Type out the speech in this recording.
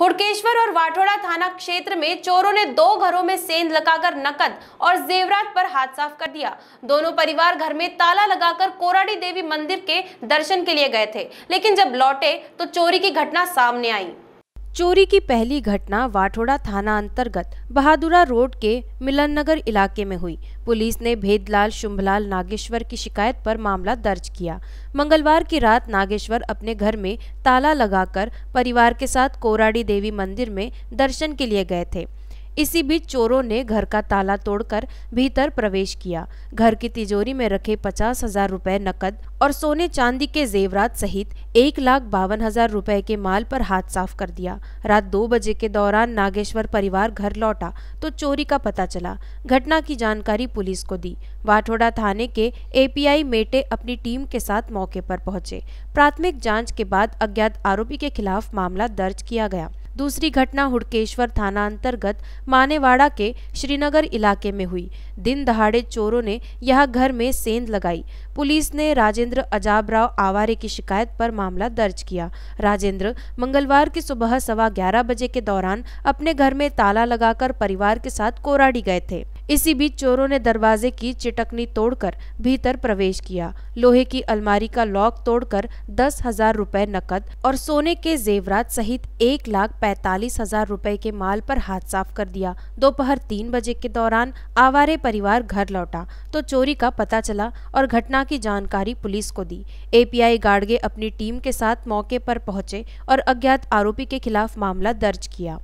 हुड़केश्वर और वाठोड़ा थाना क्षेत्र में चोरों ने दो घरों में सेंध लगाकर नकद और जेवरात पर हाथ साफ कर दिया दोनों परिवार घर में ताला लगाकर कोराडी देवी मंदिर के दर्शन के लिए गए थे लेकिन जब लौटे तो चोरी की घटना सामने आई चोरी की पहली घटना वाठोड़ा थाना अंतर्गत बहादुरा रोड के मिलन नगर इलाके में हुई पुलिस ने भेदलाल शुंभलाल नागेश्वर की शिकायत पर मामला दर्ज किया मंगलवार की रात नागेश्वर अपने घर में ताला लगाकर परिवार के साथ कोराड़ी देवी मंदिर में दर्शन के लिए गए थे इसी बीच चोरों ने घर का ताला तोड़कर भीतर प्रवेश किया घर की तिजोरी में रखे पचास हजार रूपए नकद और सोने चांदी के जेवरात सहित एक लाख बावन हजार रूपए के माल पर हाथ साफ कर दिया रात दो बजे के दौरान नागेश्वर परिवार घर लौटा तो चोरी का पता चला घटना की जानकारी पुलिस को दी वाठोड़ा थाने के एपीआई मेटे अपनी टीम के साथ मौके पर पहुंचे प्राथमिक जांच के बाद अज्ञात आरोपी के खिलाफ मामला दर्ज किया गया दूसरी घटना हुड़केश्वर थाना अंतर्गत मानेवाड़ा के श्रीनगर इलाके में हुई दिन दहाड़े चोरों ने यह घर में सेंध लगाई पुलिस ने राजेंद्र अजाबराव आवारे की शिकायत पर मामला दर्ज किया राजेंद्र मंगलवार की सुबह सवा ग्यारह बजे के दौरान अपने घर में ताला लगाकर परिवार के साथ कोराडी गए थे इसी बीच चोरों ने दरवाजे की चिटकनी तोड़कर भीतर प्रवेश किया लोहे की अलमारी का लॉक तोड़कर दस हजार रुपए नकद और सोने के जेवरात सहित एक लाख पैतालीस हजार रूपए के माल पर हाथ साफ कर दिया दोपहर तीन बजे के दौरान आवारे परिवार घर लौटा तो चोरी का पता चला और घटना की जानकारी पुलिस को दी एपीआई गाड़गे अपनी टीम के साथ मौके पर पहुंचे और अज्ञात आरोपी के खिलाफ मामला दर्ज किया